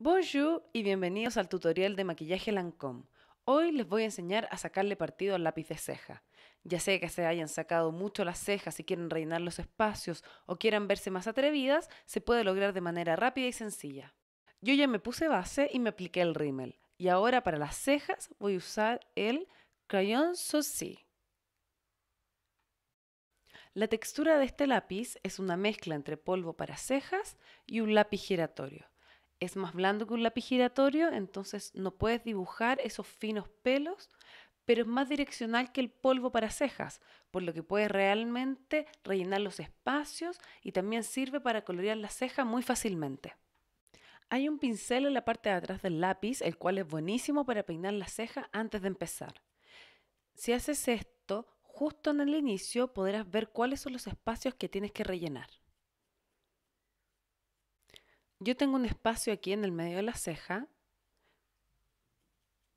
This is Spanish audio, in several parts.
Bonjour y bienvenidos al tutorial de maquillaje Lancôme. Hoy les voy a enseñar a sacarle partido al lápiz de ceja. Ya sé que se hayan sacado mucho las cejas y quieren rellenar los espacios o quieran verse más atrevidas, se puede lograr de manera rápida y sencilla. Yo ya me puse base y me apliqué el rímel. Y ahora para las cejas voy a usar el Crayon Saucy. La textura de este lápiz es una mezcla entre polvo para cejas y un lápiz giratorio es más blando que un lápiz giratorio, entonces no puedes dibujar esos finos pelos, pero es más direccional que el polvo para cejas, por lo que puedes realmente rellenar los espacios y también sirve para colorear la ceja muy fácilmente. Hay un pincel en la parte de atrás del lápiz, el cual es buenísimo para peinar la ceja antes de empezar. Si haces esto, justo en el inicio podrás ver cuáles son los espacios que tienes que rellenar. Yo tengo un espacio aquí en el medio de la ceja,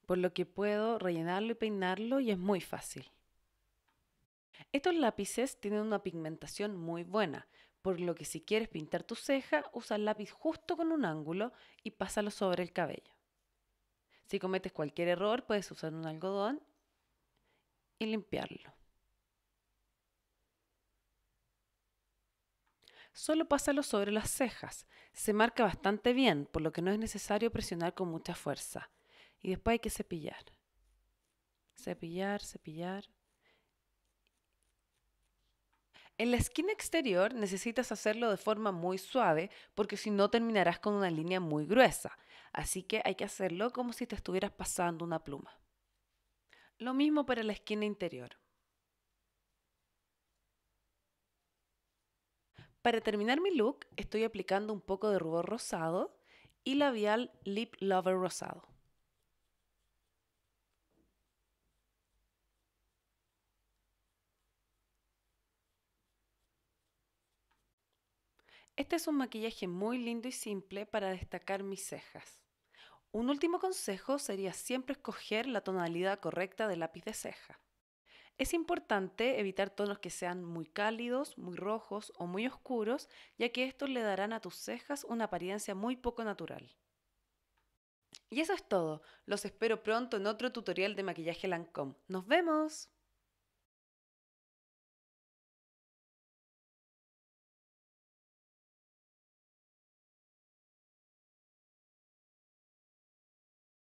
por lo que puedo rellenarlo y peinarlo y es muy fácil. Estos lápices tienen una pigmentación muy buena, por lo que si quieres pintar tu ceja, usa el lápiz justo con un ángulo y pásalo sobre el cabello. Si cometes cualquier error, puedes usar un algodón y limpiarlo. Solo pásalo sobre las cejas. Se marca bastante bien, por lo que no es necesario presionar con mucha fuerza. Y después hay que cepillar. Cepillar, cepillar. En la esquina exterior necesitas hacerlo de forma muy suave porque si no terminarás con una línea muy gruesa, así que hay que hacerlo como si te estuvieras pasando una pluma. Lo mismo para la esquina interior. Para terminar mi look, estoy aplicando un poco de rubor rosado y labial Lip Lover rosado. Este es un maquillaje muy lindo y simple para destacar mis cejas. Un último consejo sería siempre escoger la tonalidad correcta del lápiz de ceja. Es importante evitar tonos que sean muy cálidos, muy rojos o muy oscuros, ya que estos le darán a tus cejas una apariencia muy poco natural. Y eso es todo. Los espero pronto en otro tutorial de maquillaje Lancome. ¡Nos vemos!